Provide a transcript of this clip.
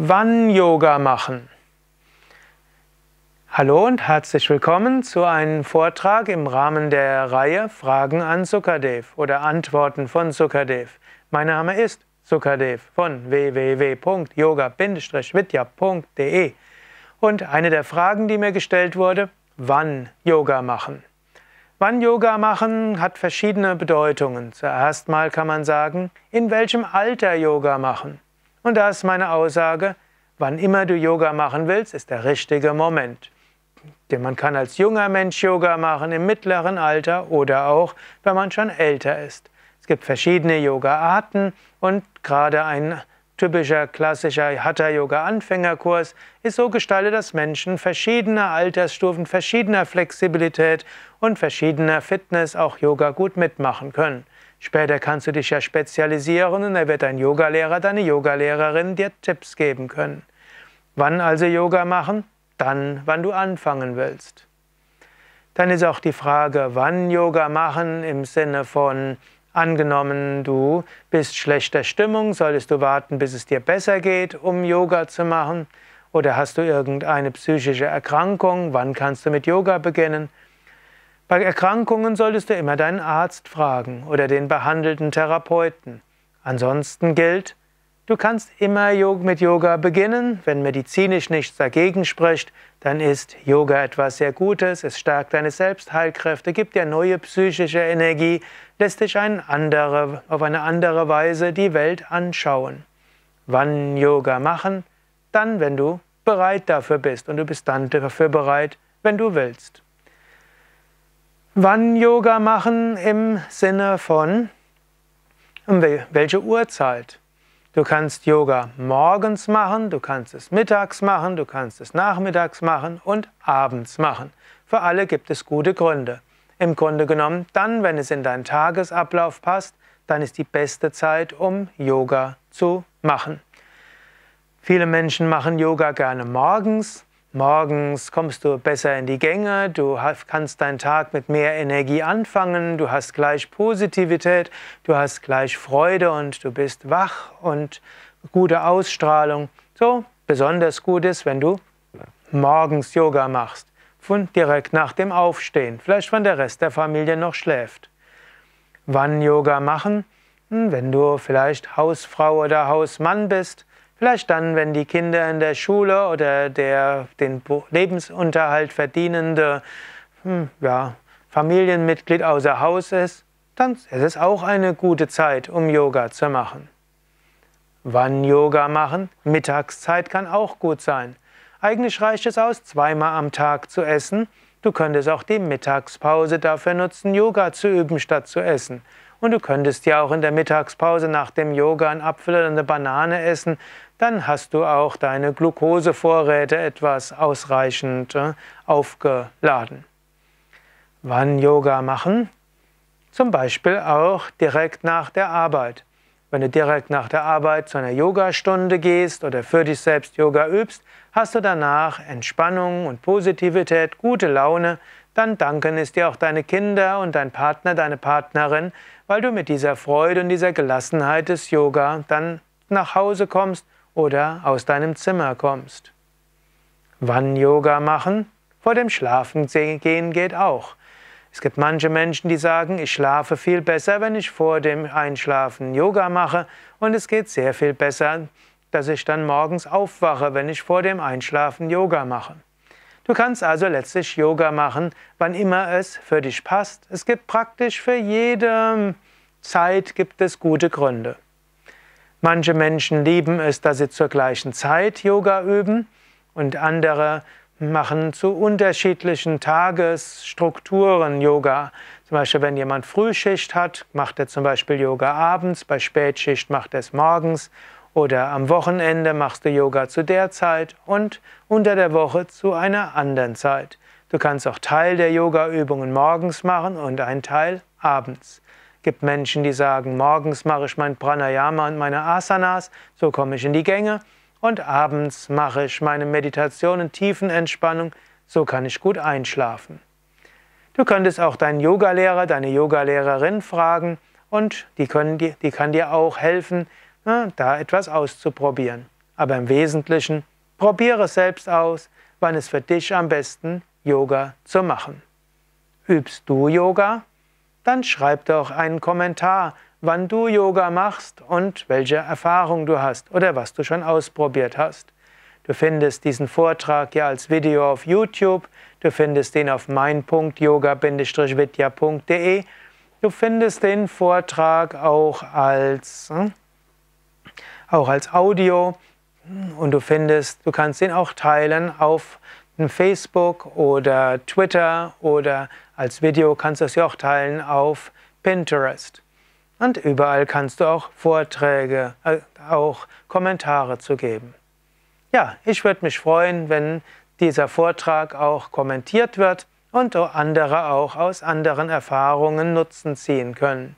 Wann Yoga machen. Hallo und herzlich willkommen zu einem Vortrag im Rahmen der Reihe Fragen an Sukadev oder Antworten von Sukadev. Mein Name ist Sukadev von www.yoga-vidya.de und eine der Fragen, die mir gestellt wurde, wann Yoga machen. Wann Yoga machen hat verschiedene Bedeutungen. Zuerst mal kann man sagen, in welchem Alter Yoga machen. Und da ist meine Aussage, wann immer du Yoga machen willst, ist der richtige Moment. Denn man kann als junger Mensch Yoga machen, im mittleren Alter oder auch, wenn man schon älter ist. Es gibt verschiedene Yoga-Arten und gerade ein typischer klassischer Hatha-Yoga-Anfängerkurs ist so gestaltet, dass Menschen verschiedener Altersstufen, verschiedener Flexibilität und verschiedener Fitness auch Yoga gut mitmachen können. Später kannst du dich ja spezialisieren und da wird dein Yogalehrer, deine Yogalehrerin dir Tipps geben können. Wann also Yoga machen? Dann, wann du anfangen willst. Dann ist auch die Frage, wann Yoga machen im Sinne von Angenommen, du bist schlechter Stimmung, solltest du warten, bis es dir besser geht, um Yoga zu machen? Oder hast du irgendeine psychische Erkrankung? Wann kannst du mit Yoga beginnen? Bei Erkrankungen solltest du immer deinen Arzt fragen oder den behandelten Therapeuten. Ansonsten gilt, du kannst immer mit Yoga beginnen, wenn medizinisch nichts dagegen spricht, dann ist Yoga etwas sehr Gutes, es stärkt deine Selbstheilkräfte, gibt dir neue psychische Energie, lässt dich ein andere, auf eine andere Weise die Welt anschauen. Wann Yoga machen? Dann, wenn du bereit dafür bist und du bist dann dafür bereit, wenn du willst. Wann Yoga machen im Sinne von um welche Uhrzeit? Du kannst Yoga morgens machen, du kannst es mittags machen, du kannst es nachmittags machen und abends machen. Für alle gibt es gute Gründe. Im Grunde genommen, dann, wenn es in deinen Tagesablauf passt, dann ist die beste Zeit, um Yoga zu machen. Viele Menschen machen Yoga gerne morgens, Morgens kommst du besser in die Gänge, du kannst deinen Tag mit mehr Energie anfangen, du hast gleich Positivität, du hast gleich Freude und du bist wach und gute Ausstrahlung. So besonders gut ist, wenn du morgens Yoga machst, von direkt nach dem Aufstehen, vielleicht wenn der Rest der Familie noch schläft. Wann Yoga machen? Hm, wenn du vielleicht Hausfrau oder Hausmann bist, Vielleicht dann, wenn die Kinder in der Schule oder der den Lebensunterhalt verdienende hm, ja, Familienmitglied außer Haus ist, dann ist es auch eine gute Zeit, um Yoga zu machen. Wann Yoga machen? Mittagszeit kann auch gut sein. Eigentlich reicht es aus, zweimal am Tag zu essen. Du könntest auch die Mittagspause dafür nutzen, Yoga zu üben statt zu essen. Und du könntest ja auch in der Mittagspause nach dem Yoga einen Apfel oder eine Banane essen. Dann hast du auch deine Glukosevorräte etwas ausreichend äh, aufgeladen. Wann Yoga machen? Zum Beispiel auch direkt nach der Arbeit. Wenn du direkt nach der Arbeit zu einer Yogastunde gehst oder für dich selbst Yoga übst, hast du danach Entspannung und Positivität, gute Laune, dann danken es dir auch deine Kinder und dein Partner, deine Partnerin, weil du mit dieser Freude und dieser Gelassenheit des Yoga dann nach Hause kommst oder aus deinem Zimmer kommst. Wann Yoga machen? Vor dem Schlafengehen geht auch. Es gibt manche Menschen, die sagen, ich schlafe viel besser, wenn ich vor dem Einschlafen Yoga mache und es geht sehr viel besser, dass ich dann morgens aufwache, wenn ich vor dem Einschlafen Yoga mache. Du kannst also letztlich Yoga machen, wann immer es für dich passt. Es gibt praktisch für jede Zeit gibt es gute Gründe. Manche Menschen lieben es, dass sie zur gleichen Zeit Yoga üben und andere machen zu unterschiedlichen Tagesstrukturen Yoga. Zum Beispiel, wenn jemand Frühschicht hat, macht er zum Beispiel Yoga abends, bei Spätschicht macht er es morgens oder am Wochenende machst du Yoga zu der Zeit und unter der Woche zu einer anderen Zeit. Du kannst auch Teil der Yoga-Übungen morgens machen und einen Teil abends. Es gibt Menschen, die sagen, morgens mache ich mein Pranayama und meine Asanas, so komme ich in die Gänge und abends mache ich meine Meditation in Tiefenentspannung, so kann ich gut einschlafen. Du könntest auch deinen Yogalehrer, deine Yogalehrerin fragen und die, können, die, die kann dir auch helfen, na, ne, da etwas auszuprobieren. Aber im Wesentlichen, probiere selbst aus, wann es für dich am besten Yoga zu machen. Übst du Yoga? Dann schreib doch einen Kommentar wann du Yoga machst und welche Erfahrung du hast oder was du schon ausprobiert hast. Du findest diesen Vortrag ja als Video auf YouTube, du findest ihn auf mein.yoga-vidya.de, du findest den Vortrag auch als, hm, auch als Audio und du findest, du kannst ihn auch teilen auf Facebook oder Twitter oder als Video kannst du es ja auch teilen auf Pinterest. Und überall kannst du auch Vorträge, äh, auch Kommentare zu geben. Ja, ich würde mich freuen, wenn dieser Vortrag auch kommentiert wird und andere auch aus anderen Erfahrungen Nutzen ziehen können.